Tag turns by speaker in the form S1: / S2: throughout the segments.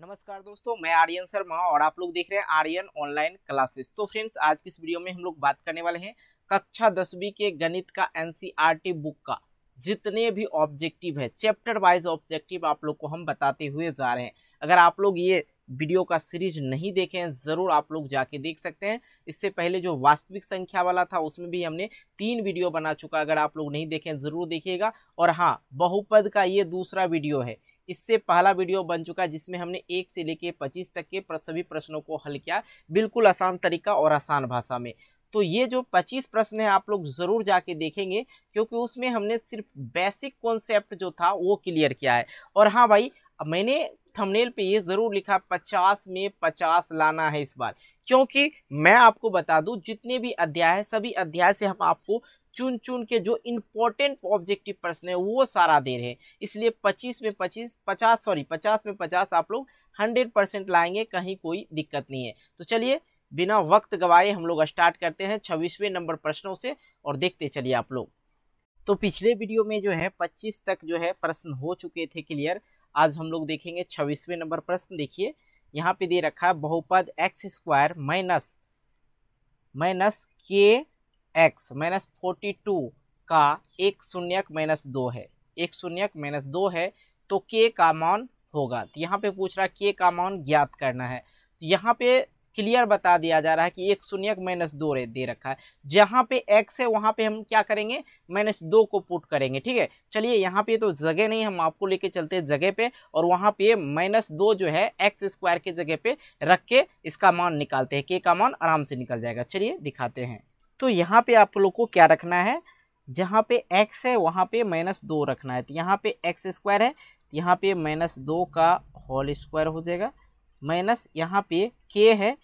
S1: नमस्कार दोस्तों मैं आर्यन शर्मा और आप लोग देख रहे हैं आर्यन ऑनलाइन क्लासेस तो फ्रेंड्स आज की इस वीडियो में हम लोग बात करने वाले हैं कक्षा दसवीं के गणित का एनसीईआरटी बुक e का जितने भी ऑब्जेक्टिव है चैप्टर वाइज ऑब्जेक्टिव आप लोग को हम बताते हुए जा रहे हैं अगर आप लोग ये वीडियो का सीरीज नहीं देखे हैं ज़रूर आप लोग जाके देख सकते हैं इससे पहले जो वास्तविक संख्या वाला था उसमें भी हमने तीन वीडियो बना चुका अगर आप लोग नहीं देखें ज़रूर देखिएगा और हाँ बहुपद का ये दूसरा वीडियो है इससे पहला वीडियो बन चुका है जिसमें हमने एक से लेके पच्चीस तक के सभी प्रश्नों को हल किया बिल्कुल आसान तरीका और आसान भाषा में तो ये जो 25 प्रश्न है आप लोग ज़रूर जाके देखेंगे क्योंकि उसमें हमने सिर्फ बेसिक कॉन्सेप्ट जो था वो क्लियर किया है और हाँ भाई मैंने थंबनेल पे ये ज़रूर लिखा 50 में 50 लाना है इस बार क्योंकि मैं आपको बता दूं जितने भी अध्याय हैं सभी अध्याय से हम आपको चुन चुन के जो इम्पोर्टेंट ऑब्जेक्टिव प्रश्न है वो सारा दे रहे हैं इसलिए पच्चीस में पच्चीस पचास सॉरी पचास में पचास आप लोग हंड्रेड परसेंट लाएंगे कहीं कोई दिक्कत नहीं है तो चलिए बिना वक्त गवाए हम लोग स्टार्ट करते हैं छब्बीसवें नंबर प्रश्नों से और देखते चलिए आप लोग तो पिछले वीडियो में जो है पच्चीस तक जो है प्रश्न हो चुके थे क्लियर आज हम लोग देखेंगे छब्बीसवें नंबर प्रश्न देखिए यहाँ पे दे रखा है बहुपद x square minus minus K X minus forty two का एक शून्यक माइनस दो है एक शून्यक माइनस दो है तो के का मान होगा तो यहाँ पे पूछ रहा है के का मान ज्ञात करना है तो यहाँ पे क्लियर बता दिया जा रहा है कि एक शून्य माइनस दो दे रखा है जहाँ पे एक्स है वहाँ पे हम क्या करेंगे माइनस दो को पुट करेंगे ठीक है चलिए यहाँ पे तो जगह नहीं हम आपको लेके चलते हैं जगह पे और वहाँ पे माइनस दो जो है एक्स स्क्वायर के जगह पे रख के इसका मान निकालते हैं के का मान आराम से निकल जाएगा चलिए दिखाते हैं तो यहाँ पे आप लोग को क्या रखना है जहाँ पे x है वहाँ पे माइनस दो रखना है तो यहाँ पे एक्स स्क्वायर है तो यहाँ पे माइनस दो का होल स्क्वायर हो जाएगा माइनस यहाँ पे k है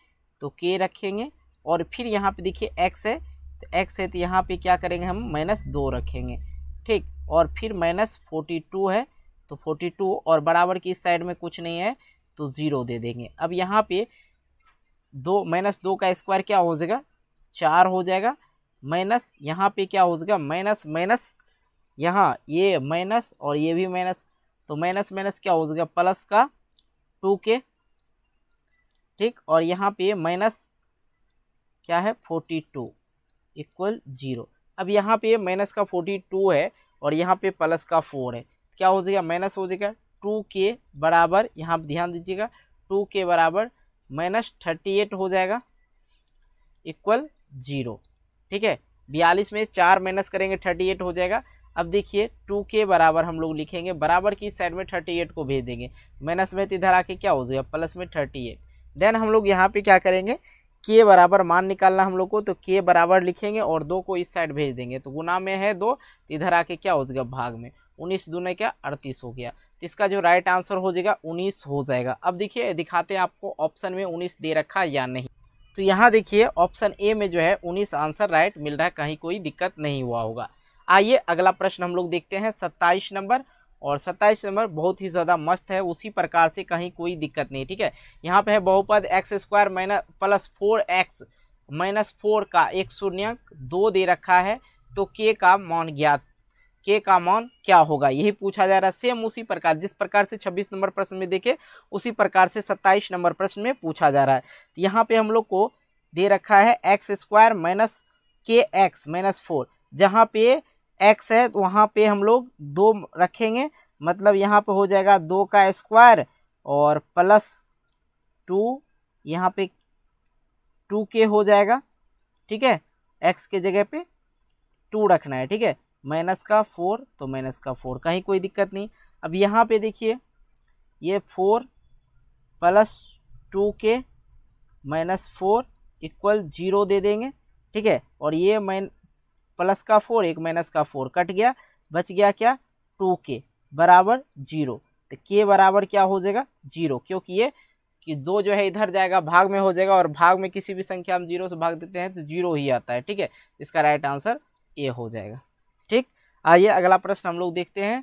S1: तो k रखेंगे और फिर यहाँ पे देखिए x है तो x है तो यहाँ पे क्या करेंगे हम माइनस दो रखेंगे ठीक और फिर माइनस फोर्टी टू है तो फोर्टी टू और बराबर की इस साइड में कुछ नहीं है तो ज़ीरो दे देंगे अब यहाँ पे दो माइनस दो का स्क्वायर क्या हो जाएगा चार हो जाएगा माइनस यहाँ पे क्या हो जाएगा माइनस माइनस यहाँ ये माइनस और ये भी माइनस तो माइनस माइनस क्या हो जाएगा प्लस का टू के ठीक और यहाँ पे माइनस क्या है फोर्टी टू इक्वल जीरो अब यहाँ पे माइनस का फोर्टी टू है और यहाँ पे प्लस का फोर है तो क्या हो जाएगा माइनस हो जाएगा टू के बराबर यहाँ ध्यान दीजिएगा टू के बराबर माइनस थर्टी एट हो जाएगा इक्वल जीरो ठीक है बयालीस में चार माइनस करेंगे थर्टी एट हो जाएगा अब देखिए टू के बराबर हम लोग लिखेंगे बराबर की साइड में थर्टी एट को भेज देंगे माइनस में तो इधर आके क्या हो जाएगा प्लस में थर्टी एट देन हम लोग यहाँ पे क्या करेंगे के बराबर मान निकालना हम लोग को तो के बराबर लिखेंगे और दो को इस साइड भेज देंगे तो गुना में है दो तो इधर आके क्या हो जाएगा भाग में उन्नीस दूने क्या अड़तीस हो गया तो इसका जो राइट आंसर हो जाएगा उन्नीस हो जाएगा अब देखिए दिखाते हैं आपको ऑप्शन में उन्नीस दे रखा या नहीं तो यहाँ देखिए ऑप्शन ए में जो है उन्नीस आंसर राइट मिल रहा है कहीं कोई दिक्कत नहीं हुआ होगा आइए अगला प्रश्न हम लोग देखते हैं सत्ताईस नंबर और सत्ताईस नंबर बहुत ही ज़्यादा मस्त है उसी प्रकार से कहीं कोई दिक्कत नहीं ठीक है यहाँ पे है बहुपद x square minus plus four X minus four का एक शून्यक दो दे रखा है तो के का मान ज्ञात के का मान क्या होगा यही पूछा जा रहा है सेम उसी प्रकार जिस प्रकार से 26 नंबर प्रश्न में देखे उसी प्रकार से 27 नंबर प्रश्न में पूछा जा रहा है तो यहाँ पे हम लोग को दे रखा है X square minus K X minus four जहाँ पे एक्स है तो वहाँ पे हम लोग दो रखेंगे मतलब यहाँ पे हो जाएगा दो का स्क्वायर और प्लस टू यहाँ पे टू के हो जाएगा ठीक है एक्स के जगह पे टू रखना है ठीक है माइनस का फोर तो माइनस का फोर का ही कोई दिक्कत नहीं अब यहाँ पे देखिए ये four plus two K minus four equal zero दे देंगे ठीक है और ये माइन प्लस का फोर एक माइनस का फोर कट गया बच गया क्या टू के बराबर जीरो तो के बराबर क्या हो जाएगा जीरो क्योंकि ये कि दो जो है इधर जाएगा भाग में हो जाएगा और भाग में किसी भी संख्या हम जीरो से भाग देते हैं तो जीरो ही आता है ठीक है इसका राइट आंसर ए हो जाएगा आइए अगला प्रश्न हम लोग देखते हैं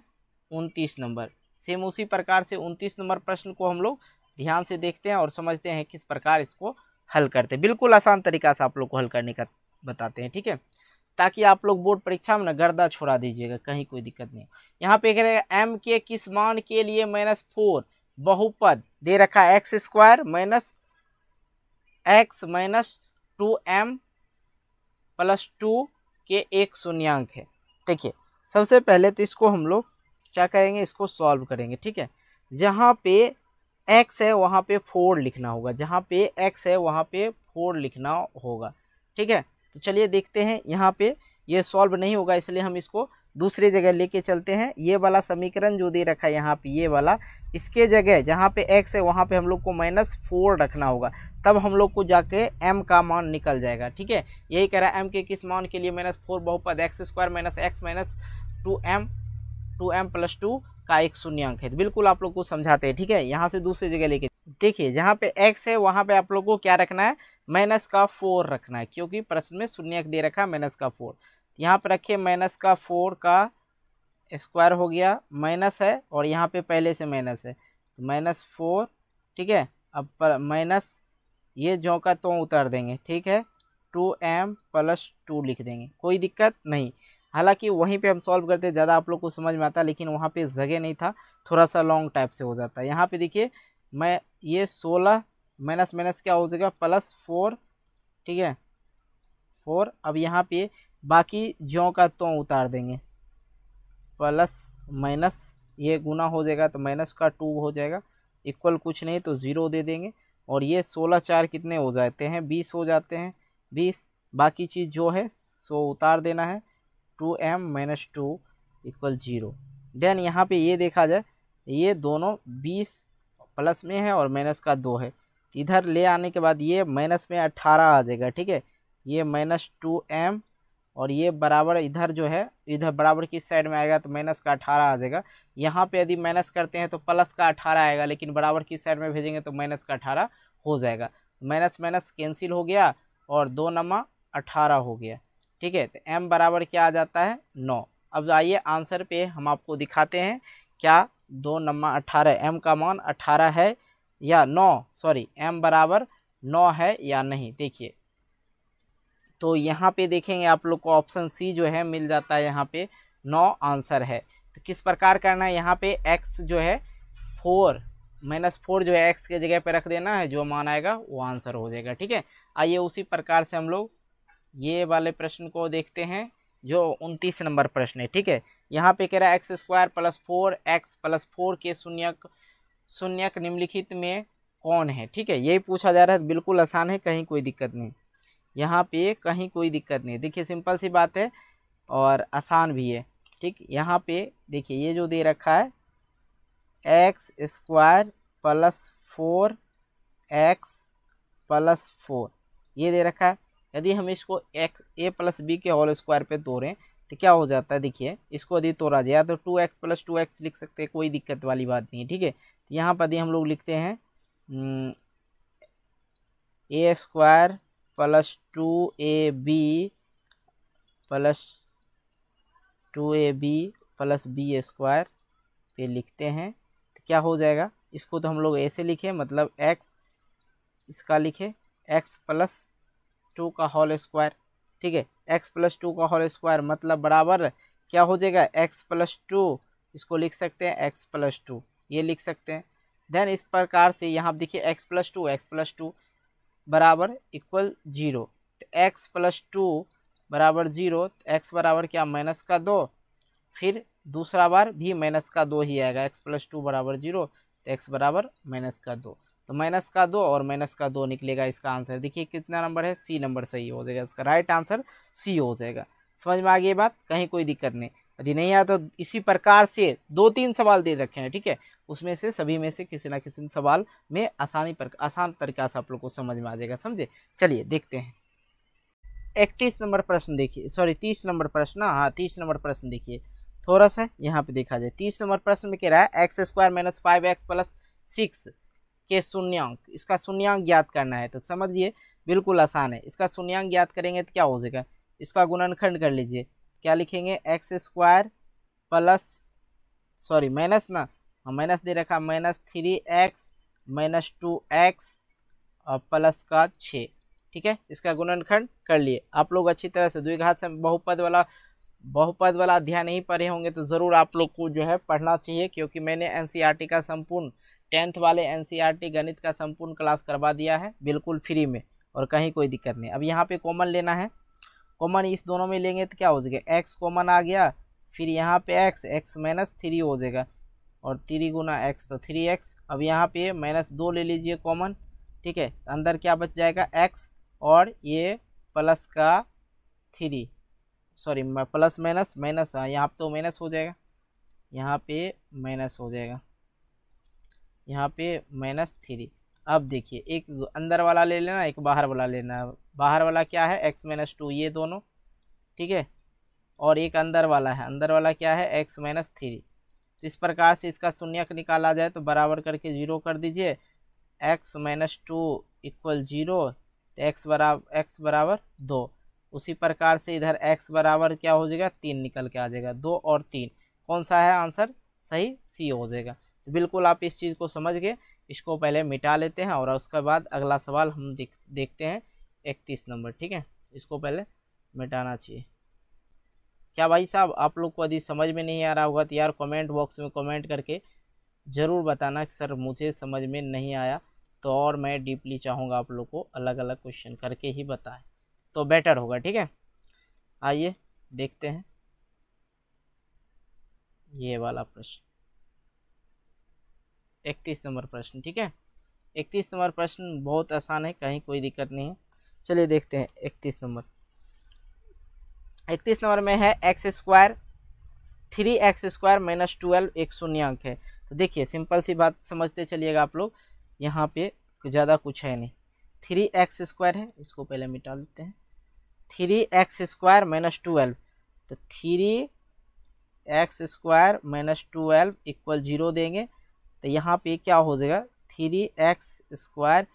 S1: उनतीस नंबर सेम उसी प्रकार से उनतीस नंबर प्रश्न को हम लोग ध्यान से देखते हैं और समझते हैं किस प्रकार इसको हल करते हैं बिल्कुल आसान तरीका से आप लोग को हल करने का बताते हैं ठीक है ताकि आप लोग बोर्ड परीक्षा में ना गर्दा छोड़ा दीजिएगा कहीं कोई दिक्कत नहीं यहाँ पे कह रहे हैं एम के किस मान के लिए माइनस फोर बहुपद दे रखा है X square minus X minus two M plus two के एक शून्यंक है देखिए सबसे पहले तो इसको हम लोग क्या करेंगे इसको सॉल्व करेंगे ठीक है जहाँ पे एक्स है वहाँ पे फोर लिखना होगा जहाँ पे एक्स है वहाँ पे फोर लिखना होगा ठीक है तो चलिए देखते हैं यहाँ पे ये यह सॉल्व नहीं होगा इसलिए हम इसको दूसरी जगह लेके चलते हैं ये वाला समीकरण जो दे रखा है यहाँ पे ये वाला इसके जगह जहाँ पे एक्स है वहाँ पे हम लोग को माइनस फोर रखना होगा तब हम लोग को जाके एम का मान निकल जाएगा ठीक है यही कह रहा है एम के किस मान के लिए माइनस फोर बहुपद x square minus X minus two M two M plus two का एक शून्य अंक है बिल्कुल आप लोग को समझाते हैं ठीक है यहाँ से दूसरी जगह लेके देखिए जहाँ पे एक्स है वहाँ पे आप लोग को क्या रखना है माइनस का फोर रखना है क्योंकि प्रश्न में शून्य दे रखा है माइनस का फोर यहाँ पर रखिए माइनस का फोर का स्क्वायर हो गया माइनस है और यहाँ पे पहले से माइनस है तो माइनस फोर ठीक है अब पर माइनस ये जो का तो उतार देंगे ठीक है टू एम प्लस टू लिख देंगे कोई दिक्कत नहीं हालांकि वहीं पे हम सॉल्व करते ज़्यादा आप लोग को समझ में आता लेकिन वहाँ पे जगह नहीं था थोड़ा सा लॉन्ग टाइप से हो जाता है यहाँ पर देखिए मैं ये सोलह माइनस माइनस क्या हो जाएगा प्लस फोर ठीक है फोर अब यहाँ पे बाकी ज्यों का तो उतार देंगे प्लस माइनस ये गुना हो जाएगा तो माइनस का टू हो जाएगा इक्वल कुछ नहीं तो ज़ीरो दे देंगे और ये सोलह चार कितने हो जाते हैं बीस हो जाते हैं बीस बाकी चीज़ जो है सो उतार देना है two M minus two equal zero then यहाँ पे ये देखा जाए ये दोनों बीस प्लस में है और माइनस का दो है इधर ले आने के बाद ये माइनस में अट्ठारह आ जाएगा ठीक है ये माइनस टू एम और ये बराबर इधर जो है इधर बराबर किस साइड में आएगा तो माइनस का अठारह आ जाएगा यहाँ पे यदि माइनस करते हैं तो प्लस का अठारह आएगा लेकिन बराबर किस साइड में भेजेंगे तो माइनस का अठारह हो जाएगा माइनस माइनस कैंसिल हो गया और दो नमा अठारह हो गया ठीक है तो एम बराबर क्या आ जाता है नौ अब आइए आंसर पे हम आपको दिखाते हैं क्या दो नम्मा अठारह एम का मान अठारह है या नौ सॉरी एम बराबर नौ है या नहीं देखिए तो यहाँ पे देखेंगे आप लोग को ऑप्शन सी जो है मिल जाता है यहाँ पे नौ आंसर है तो किस प्रकार करना है यहाँ पे एक्स जो है फोर माइनस फोर जो है एक्स के जगह पे रख देना है जो मान आएगा वो आंसर हो जाएगा ठीक है आइए उसी प्रकार से हम लोग ये वाले प्रश्न को देखते हैं जो उनतीस नंबर प्रश्न है ठीक है यहाँ पे कह रहा है X square plus four X plus four के शून्यक शून्यक निम्नलिखित में कौन है ठीक है यही पूछा जा रहा है बिल्कुल आसान है कहीं कोई दिक्कत नहीं यहाँ पे कहीं कोई दिक्कत नहीं देखिए सिंपल सी बात है और आसान भी है ठीक यहाँ पे देखिए ये जो दे रखा है X square plus four X plus four ये दे रखा है यदि हम इसको एक्स ए प्लस बी के होल स्क्वायर पे तोड़ें तो क्या हो जाता है देखिए इसको यदि तोड़ा जाए तो two X plus two X लिख सकते हैं कोई दिक्कत वाली बात नहीं है ठीक है यहाँ पर यदि हम लोग लिखते हैं hmm, A square plus two A B plus two A B plus B square पे लिखते हैं तो क्या हो जाएगा इसको तो हम लोग ऐसे लिखें मतलब एक्स इसका लिखें एक्स प्लस टू का होल स्क्वायर ठीक है एक्स प्लस टू का होल स्क्वायर मतलब बराबर क्या हो जाएगा एक्स प्लस टू इसको लिख सकते हैं एक्स प्लस टू ये लिख सकते हैं देन इस प्रकार से यहाँ देखिए X plus two X plus two बराबर इक्वल जीरो तो एक्स प्लस टू बराबर जीरो तो एक्स बराबर क्या माइनस का दो फिर दूसरा बार भी माइनस का दो ही आएगा एक्स प्लस टू बराबर जीरो तो एक्स बराबर माइनस का दो तो माइनस का दो और माइनस का दो निकलेगा इसका आंसर देखिए कितना नंबर है सी नंबर सही हो जाएगा इसका राइट आंसर सी हो जाएगा समझ में आ गई बात कहीं कोई दिक्कत नहीं यदि नहीं आया तो इसी प्रकार से दो तीन सवाल दे रखे हैं ठीक है उसमें से सभी में से किसी ना किसी सवाल में आसानी पर आसान तरीका से आप लोग को समझ में आ जाएगा समझे चलिए देखते हैं इकतीस नंबर प्रश्न देखिए सॉरी तीस नंबर प्रश्न हाँ तीस नंबर प्रश्न देखिए थोड़ा सा यहाँ पे देखा जाए तीस नंबर प्रश्न में कह रहा है X square minus five X plus six के शून्यंक इसका शून्यंक ज्ञात करना है तो समझिए बिल्कुल आसान है इसका शून्यांक ज्ञात करेंगे तो क्या हो जाएगा इसका गुणनखंड कर लीजिए क्या लिखेंगे X square plus sorry minus ना माइनस हाँ, दे रखा minus three x minus two X और प्लस का छः ठीक है इसका गुणनखंड कर लिए आप लोग अच्छी तरह से द्विघात से बहुपद वाला बहुपद वाला अध्याय नहीं पढ़े होंगे तो ज़रूर आप लोग को जो है पढ़ना चाहिए क्योंकि मैंने एन e का संपूर्ण टेंथ वाले एन e गणित का संपूर्ण क्लास करवा दिया है बिल्कुल फ्री में और कहीं कोई दिक्कत नहीं अब यहाँ पे कॉमन लेना है कॉमन इस दोनों में लेंगे तो क्या हो जाएगा एक्स कॉमन आ गया फिर यहाँ पे एक्स एक्स माइनस थ्री हो जाएगा और थ्री गुना एक्स तो थ्री एक्स अब यहाँ पे माइनस दो ले लीजिए कॉमन ठीक है अंदर क्या बच जाएगा एक्स और ये प्लस का three sorry plus minus minus हाँ यहाँ पर तो माइनस हो जाएगा यहाँ पे माइनस हो जाएगा यहाँ पे माइनस थ्री अब देखिए एक अंदर वाला ले लेना एक बाहर वाला लेना बाहर वाला क्या है एक्स माइनस टू ये दोनों ठीक है और एक अंदर वाला है अंदर वाला क्या है एक्स माइनस थ्री तो इस प्रकार से इसका शून्य निकाला जाए तो बराबर करके ज़ीरो कर दीजिए X minus two equal zero तो एक्स बराबर एक्स बराबर दो उसी प्रकार से इधर एक्स बराबर क्या हो जाएगा तीन निकल के आ जाएगा दो और तीन कौन सा है आंसर सही सी हो जाएगा तो बिल्कुल आप इस चीज़ को समझ गए इसको पहले मिटा लेते हैं और उसके बाद अगला सवाल हम देख देखते हैं इकतीस नंबर ठीक है इसको पहले मिटाना चाहिए क्या भाई साहब आप लोग को यदि समझ में नहीं आ रहा होगा तो यार कमेंट बॉक्स में कमेंट करके ज़रूर बताना कि सर मुझे समझ में नहीं आया तो और मैं डीपली चाहूँगा आप लोग को अलग अलग क्वेश्चन करके ही बताएं तो बेटर होगा ठीक है आइए देखते हैं ये वाला प्रश्न इकतीस नंबर प्रश्न ठीक है इकतीस नंबर प्रश्न बहुत आसान है कहीं कोई दिक्कत नहीं है चलिए देखते हैं इकतीस नंबर इकतीस नंबर में है X square three X square minus twelve एक शून्य अंक है तो देखिए सिंपल सी बात समझते चलिएगा आप लोग यहाँ पे ज़्यादा कुछ है नहीं थ्री एक्स स्क्वायर है इसको पहले मिटा लेते हैं three X square minus twelve तो three X square minus twelve equal zero देंगे तो यहाँ पे क्या हो जाएगा थ्री एक्स स्क्वायर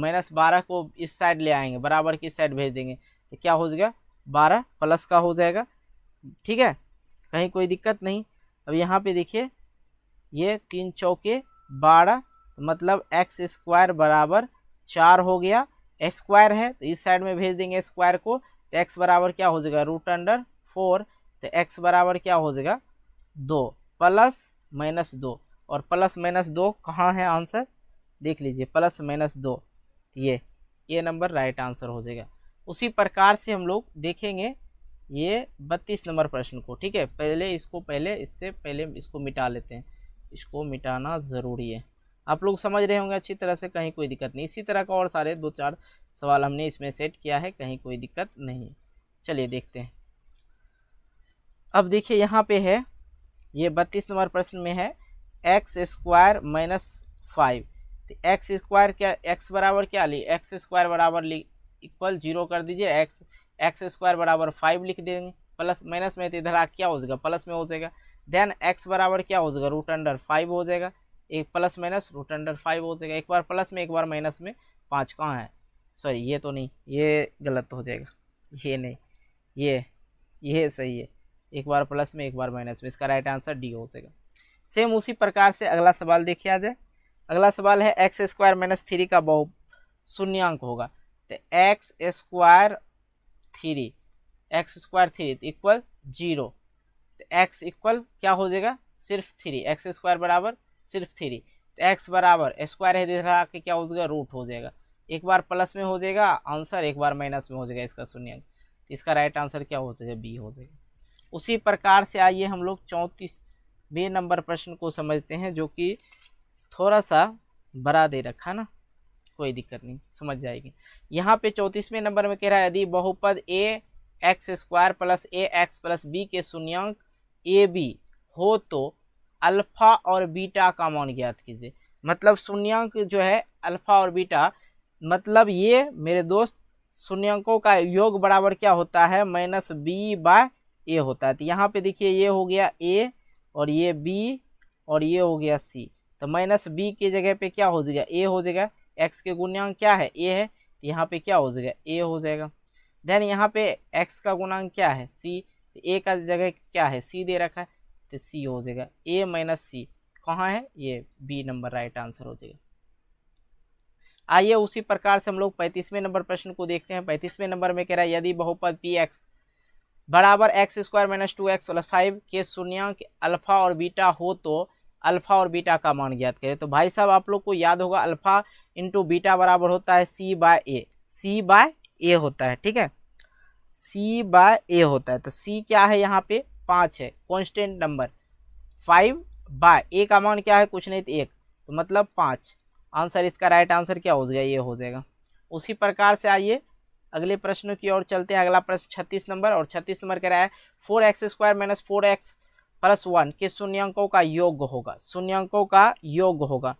S1: माइनस बारह को इस साइड ले आएंगे बराबर की साइड भेज देंगे तो क्या हो जाएगा बारह प्लस का हो जाएगा ठीक है कहीं कोई दिक्कत नहीं अब यहाँ पे देखिए ये तीन चौके बारह तो मतलब एक्स स्क्वायर बराबर चार हो गया स्क्वायर है तो इस साइड में भेज देंगे स्क्वायर को तो एक्स बराबर क्या हो जाएगा रूट अंडर फोर तो एक्स बराबर क्या हो जाएगा दो प्लस माइनस दो और प्लस माइनस दो कहाँ है आंसर देख लीजिए प्लस माइनस दो ये ये नंबर राइट आंसर हो जाएगा उसी प्रकार से हम लोग देखेंगे ये बत्तीस नंबर प्रश्न को ठीक है पहले इसको पहले इससे पहले इसको मिटा लेते हैं इसको मिटाना ज़रूरी है आप लोग समझ रहे होंगे अच्छी तरह से कहीं कोई दिक्कत नहीं इसी तरह का और सारे दो चार सवाल हमने इसमें सेट किया है कहीं कोई दिक्कत नहीं चलिए देखते हैं अब देखिए यहाँ पे है ये बत्तीस नंबर प्रश्न में है एक्स स्क्वायर माइनस फाइव तो एक्स स्क्वायर क्या एक्स बराबर क्या ली एक्स स्क्वायर बराबर ली इक्वल जीरो कर दीजिए एक्स एक्स स्क्वायर बराबर फाइव लिख देंगे प्लस माइनस में तो इधर आ क्या हो जाएगा प्लस में हो जाएगा देन एक्स बराबर क्या हो जाएगा रूट अंडर फाइव हो जाएगा एक plus minus root under five हो जाएगा एक बार प्लस में एक बार माइनस में पाँच कहाँ है सॉरी ये तो नहीं ये गलत हो जाएगा ये नहीं ये ये सही है एक बार प्लस में एक बार माइनस में इसका राइट आंसर डी हो जाएगा सेम उसी प्रकार से अगला सवाल देखिए आ जाए अगला सवाल है एक्स स्क्वायर माइनस थ्री का बहु शून्यंक होगा तो X square three X square three equal zero तो एक्स इक्वल क्या हो जाएगा सिर्फ थ्री एक्स स्क्वायर बराबर सिर्फ थ्री तो एक्स बराबर स्क्वायर है रहा कि क्या हो जाएगा रूट हो जाएगा एक बार प्लस में हो जाएगा आंसर एक बार माइनस में हो जाएगा इसका शून्यांक तो इसका राइट आंसर क्या हो जाएगा बी हो जाएगा उसी प्रकार से आइए हम लोग चौंतीस बी नंबर प्रश्न को समझते हैं जो कि थोड़ा सा बड़ा दे रखा ना कोई दिक्कत नहीं समझ जाएगी यहाँ पे चौंतीसवें नंबर में कह रहा है यदि बहुपद A X square plus A X plus B के शून्यंक ए बी हो तो अल्फ़ा और बीटा का मान ज्ञात कीजिए मतलब शून्यांक जो है अल्फ़ा और बीटा मतलब ये मेरे दोस्त शून्यंकों का योग बराबर क्या होता है माइनस बी बाय ए होता है तो यहाँ पे देखिए ये हो गया ए और ये बी और ये हो गया सी तो माइनस बी के जगह पे क्या हो जाएगा ए हो जाएगा एक्स के गुणांक क्या है ए है तो यहाँ पे क्या हो जाएगा ए हो जाएगा देन यहाँ पे एक्स का गुणांक क्या है सी तो ए का जगह क्या है सी दे रखा है तो सी हो जाएगा ए माइनस सी कहाँ है ये बी नंबर राइट आंसर हो जाएगा आइए उसी प्रकार से हम लोग पैंतीसवें नंबर प्रश्न को देखते हैं पैंतीसवें नंबर में कह रहा है यदि बहुपद पी एक्स बराबर X square minus two X plus five के के अल्फा और बीटा हो तो अल्फा और बीटा का मान ज्ञात करें तो भाई साहब आप लोग को याद होगा अल्फा इंटू बीटा बराबर होता है सी बाय ए सी बाय ए होता है ठीक है सी बाय ए होता है तो सी क्या है यहाँ पे पाँच है constant number five by A का मान क्या है कुछ नहीं तो एक तो मतलब पाँच आंसर इसका राइट आंसर क्या हो जाएगा ये हो जाएगा उसी प्रकार से आइए अगले प्रश्न की ओर चलते हैं अगला प्रश्न छत्तीस नंबर और छत्तीस नंबर कह रहा है four X square minus four X plus one के शून्यंकों का योग होगा शून्यंकों का योग होगा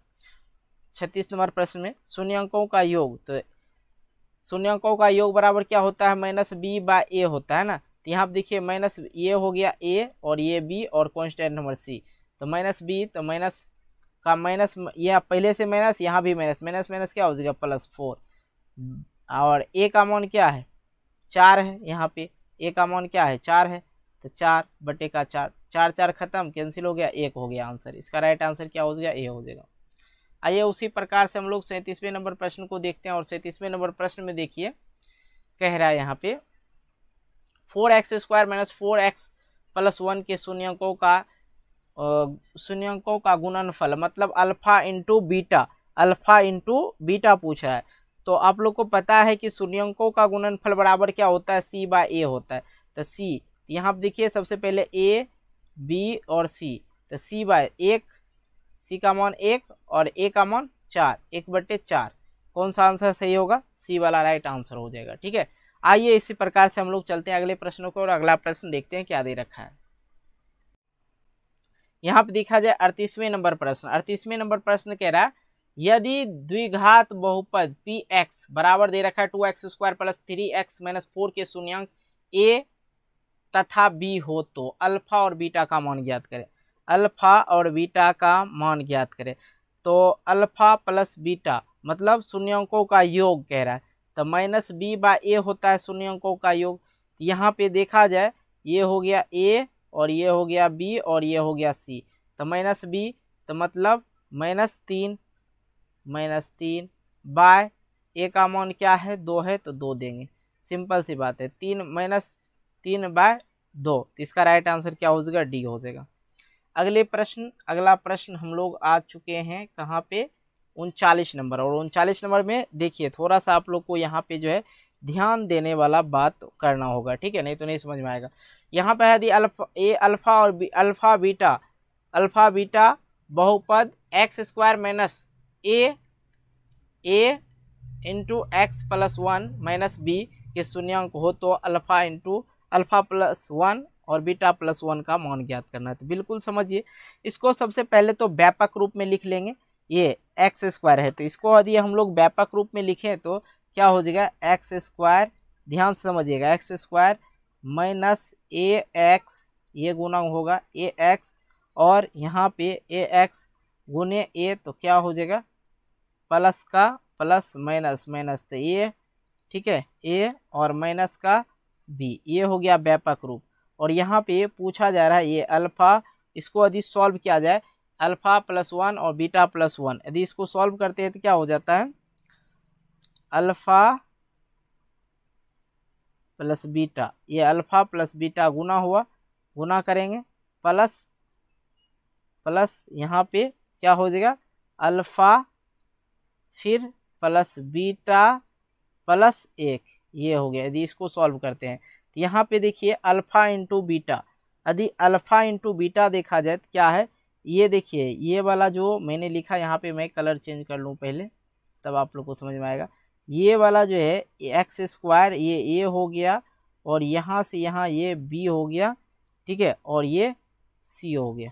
S1: छत्तीस नंबर प्रश्न में शून्यंकों का योग तो शून्यंकों का योग बराबर क्या होता है माइनस बी बा ए होता है ना तो यहाँ देखिए माइनस ये हो गया ए और ये बी और कॉन्स्टेंट नंबर सी तो माइनस बी तो माइनस का माइनस यह पहले से माइनस यहाँ भी माइनस माइनस माइनस क्या हो जाएगा प्लस फोर और ए का मान क्या है चार है यहाँ पे ए का मान क्या है चार है तो चार बटे का चार चार चार खत्म कैंसिल हो गया एक हो गया आंसर इसका राइट आंसर क्या हो गया ए हो जाएगा आइए उसी प्रकार से हम लोग सैंतीसवें नंबर प्रश्न को देखते हैं और सैंतीसवें नंबर प्रश्न में देखिए कह रहा है यहाँ पे four X square minus four X plus one के शून्यंकों का शून्यंकों का गुणनफल मतलब alpha into beta alpha into beta पूछ रहा है तो आप लोग को पता है कि शून्यंकों का गुणनफल बराबर क्या होता है सी बाय ए होता है तो सी यहाँ आप देखिए सबसे पहले ए बी और सी तो सी बाय एक सी का मान एक और ए का मान चार एक बटे चार कौन सा आंसर सही होगा सी वाला राइट आंसर हो जाएगा ठीक है आइए इसी प्रकार से हम लोग चलते हैं अगले प्रश्नों को और अगला प्रश्न देखते हैं क्या दे रखा है यहाँ पर देखा जाए अड़तीसवें नंबर प्रश्न अड़तीसवें नंबर प्रश्न कह रहा है यदि द्विघात बहुपद पी एक्स बराबर दे रखा है two X square plus three x minus four के शून्यंक ए तथा बी हो तो अल्फा और बीटा का मान ज्ञात करें अल्फा और बीटा का मान ज्ञात करें तो अल्फा प्लस बीटा मतलब शून्यंकों का योग कह रहा है तो माइनस बी बा ए होता है शून्यंकों का योग तो यहाँ पे देखा जाए ये हो गया ए और ये हो गया बी और ये हो गया सी तो माइनस बी तो मतलब माइनस तीन माइनस तीन बाय ए का अमाउंट क्या है दो है तो दो देंगे सिंपल सी बात है तीन माइनस तीन बाय दो तो इसका राइट आंसर क्या हो जाएगा डी हो जाएगा अगले प्रश्न अगला प्रश्न हम लोग आ चुके हैं कहाँ पे उनचालीस नंबर और उनचालीस नंबर में देखिए थोड़ा सा आप लोग को यहाँ पे जो है ध्यान देने वाला बात करना होगा ठीक है नहीं तो नहीं समझ में आएगा यहाँ पर यदि अल्फा ए अल्फा और B alpha beta alpha beta बहुपद x square minus A A into X plus one minus B के शून्यंक हो तो alpha into alpha plus one और बीटा प्लस वन का मान ज्ञात करना है तो बिल्कुल समझिए इसको सबसे पहले तो व्यापक रूप में लिख लेंगे ये एक्स स्क्वायर है तो इसको यदि हम लोग व्यापक रूप में लिखें तो क्या हो जाएगा एक्स स्क्वायर ध्यान से समझिएगा x square minus a x ये गुना होगा ए एक्स और यहाँ पे ए एक्स गुने ए तो क्या हो जाएगा प्लस का प्लस माइनस माइनस तो ए ठीक है ए और माइनस का बी ये हो गया व्यापक रूप और यहाँ पे पूछा जा रहा है ये अल्फ़ा इसको यदि सॉल्व किया जाए अल्फ़ा प्लस वन और बीटा प्लस वन यदि इसको सॉल्व करते हैं तो क्या हो जाता है अल्फ़ा प्लस बीटा ये अल्फ़ा प्लस बीटा गुना हुआ गुना करेंगे प्लस प्लस यहाँ पे क्या हो जाएगा अल्फ़ा फिर प्लस बीटा प्लस एक ये हो गया यदि इसको सॉल्व करते हैं तो यहाँ पे देखिए अल्फ़ा इंटू बीटा यदि अल्फ़ा इंटू बीटा देखा जाए तो क्या है ये देखिए ये वाला जो मैंने लिखा यहाँ पे मैं कलर चेंज कर लूँ पहले तब आप लोग को समझ में आएगा ये वाला जो है एक्स स्क्वायर ये ए हो गया और यहाँ से यहाँ ये बी हो गया ठीक है और ये सी हो गया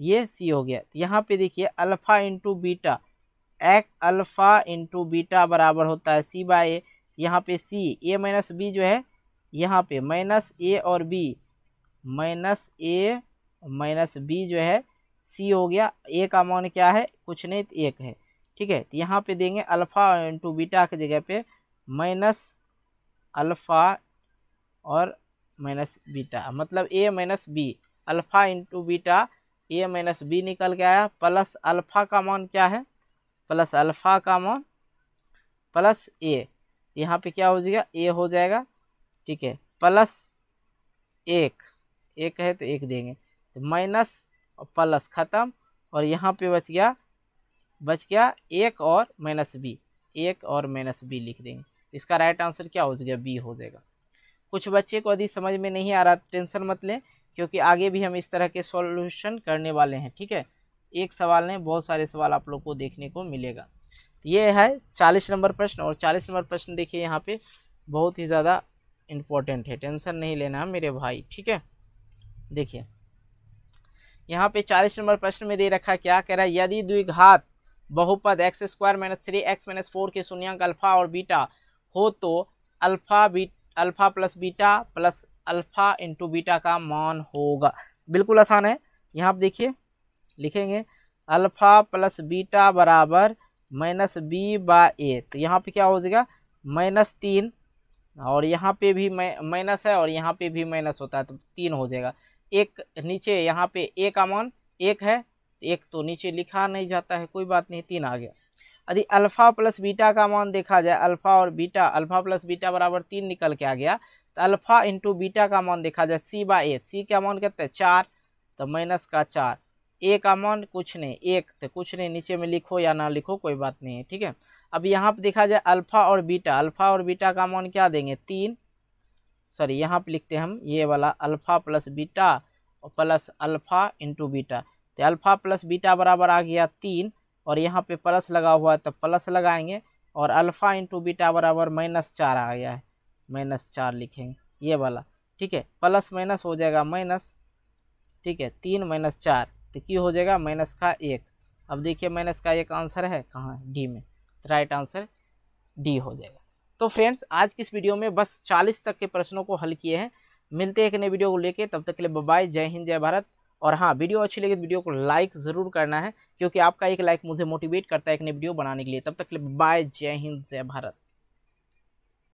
S1: ये सी हो गया यहाँ पे देखिए अल्फ़ा इंटू बीटा एक अल्फ़ा इंटू बीटा बराबर होता है सी बाय ए यहाँ पे सी ए माइनस बी जो है यहाँ पे माइनस ए और b minus a minus b जो है सी हो गया ए का मान क्या है कुछ नहीं तो एक है ठीक है तो यहाँ पे देंगे अल्फ़ा इंटू बीटा की जगह पे माइनस अल्फ़ा और माइनस बीटा मतलब a minus b alpha into beta a minus b निकल के आया प्लस अल्फ़ा का मान क्या है plus alpha comma plus a यहाँ पे क्या हो जाएगा ए हो जाएगा ठीक है प्लस एक एक है तो एक देंगे तो माइनस और प्लस ख़त्म और यहाँ पे बच गया बच गया एक और माइनस बी एक और माइनस बी लिख देंगे इसका राइट आंसर क्या हो जाएगा बी हो जाएगा कुछ बच्चे को यदि समझ में नहीं आ रहा टेंशन मत लें क्योंकि आगे भी हम इस तरह के सॉल्यूशन करने वाले हैं ठीक है एक सवाल नहीं बहुत सारे सवाल आप लोग को देखने को मिलेगा तो ये है चालीस नंबर प्रश्न और चालीस नंबर प्रश्न देखिए यहाँ पे बहुत ही ज़्यादा इम्पोर्टेंट है टेंशन नहीं लेना मेरे भाई ठीक है देखिए यहाँ पे चालीस नंबर प्रश्न में दे रखा क्या कह रहा है यदि द्विघात बहुपद x square minus three x minus four के शून्यंक अल्फा और बीटा हो तो alpha b alpha plus beta plus alpha into beta का मान होगा बिल्कुल आसान है यहाँ पर देखिए लिखेंगे अल्फ़ा प्लस बीटा बराबर माइनस बी बा ए तो यहाँ पे क्या हो जाएगा माइनस तीन और यहाँ पे भी माइनस है और यहाँ पे भी माइनस होता है तो तीन हो जाएगा एक नीचे यहाँ पे एक अमान एक है एक तो नीचे लिखा नहीं जाता है कोई बात नहीं तीन आ गया यदि अल्फ़ा प्लस बीटा का मान देखा जाए अल्फ़ा और बीटा अल्फ़ा प्लस बीटा बराबर तीन निकल के आ गया तो अल्फ़ा इंटू बीटा का मान देखा जाए सी बा ए सी का मान कहते हैं चार तो माइनस का चार एक अमाउंट कुछ नहीं एक तो कुछ नहीं नीचे में लिखो या ना लिखो कोई बात नहीं है ठीक है अब यहाँ पर देखा जाए अल्फ़ा और बीटा अल्फ़ा और बीटा का अमाउंट क्या देंगे तीन सॉरी यहाँ पर लिखते हैं हम ये वाला अल्फ़ा प्लस बीटा और प्लस अल्फ़ा इंटू बीटा तो अल्फ़ा प्लस बीटा बराबर आ गया तीन और यहाँ पे प्लस लगा हुआ है तो प्लस लगाएंगे और अल्फ़ा इंटू बीटा बराबर माइनस चार आ गया है माइनस चार लिखेंगे ये वाला ठीक है प्लस माइनस हो जाएगा माइनस ठीक है तीन माइनस चार तो क्यों हो जाएगा माइनस का एक अब देखिए माइनस का एक आंसर है कहाँ है डी में राइट आंसर डी हो जाएगा तो फ्रेंड्स आज की इस वीडियो में बस चालीस तक के प्रश्नों को हल किए हैं मिलते हैं एक नए वीडियो को लेके तब तक के लिए बाय जय हिंद जय भारत और हाँ वीडियो अच्छी लगी तो वीडियो को लाइक ज़रूर करना है क्योंकि आपका एक लाइक मुझे मोटिवेट करता है एक नई वीडियो बनाने के लिए तब तक के लिए बाय जय हिंद जय भारत